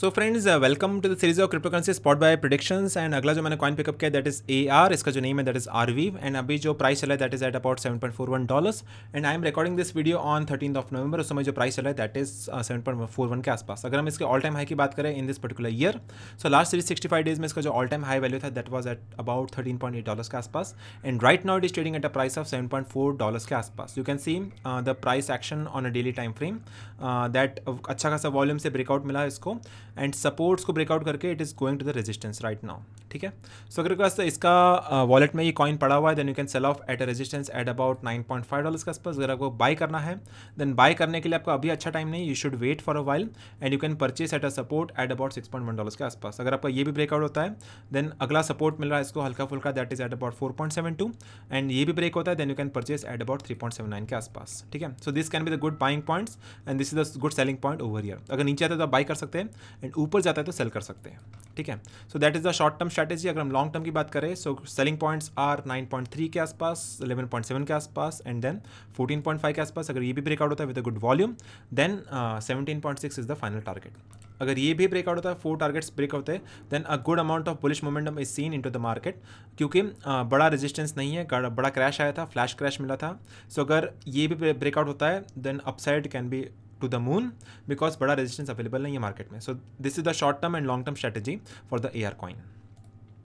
so friends welcome to the series of cryptocurrency spot by productions and अगला जो मैंने coin pick up किया that is A R इसका जो नेम है that is R V and अभी जो प्राइस चला है that is at about seven point four one dollars and I am recording this video on thirteen of November उस समय जो प्राइस चला है that is seven point four one के आसपास अगर हम इसके ऑल टाइम हाई की बात करें in this particular year so last series sixty five days में इसका जो ऑल टाइम हाई वैल्यू था that was at about thirteen point eight dollars के आसपास and right now it is trading at a price of seven point four dollars के आसपास you can see the price action on a daily time frame that अच्छा खासा volume से breakout मिला इसको and supports को ब्रेकआउट करके it is going to the resistance right now ठीक है सो अगर पास इसका वॉलेट में ये कॉइन पड़ा हुआ है then you can sell off at a resistance at about nine point five dollar के आसपास अगर आपको बाय करना है देन बाय करने के लिए आपका अभी अच्छा टाइम नहीं you should wait for a while and you can purchase at a support at about six point one dollar के आसपास अगर आपका ये भी ब्रेकआउट होता है देन अगला सपोर्ट मिल रहा है इसको हल्का फुल्का that is at about four point seven two and ये भी ब्रेक होता है then you can purchase at about three point seven nine के आसपास ठीक है so this can be the good buying points and this is the good selling point over year अगर नीचे आता है तो आप बाई कर सकते हैं एंड ऊपर जाता है तो सेल कर सकते हैं ठीक है so that is the short term strategy अगर हम लॉन्ग टर्म की बात करें सो सेलिंग पॉइंट्स आर 9.3 के आसपास 11.7 के आसपास एंड देन 14.5 के आसपास अगर ये भी ब्रेकआउट होता है with a good volume then 17.6 is the final target अगर ये भी ब्रेकआउट होता है फोर टारगेट्स ब्रेक होते हैं then a good amount of bullish momentum is seen into the market क्योंकि uh, बड़ा रेजिस्टेंस नहीं है बड़ा क्रैश आया था फ्लैश क्रैश मिला था सो so अगर ये भी ब्रेकआउट होता है then upside can be to the moon because बड़ा रेजिस्टेंस अवेलेबल नहीं है मार्केट में so this is the short term and long term strategy for the air coin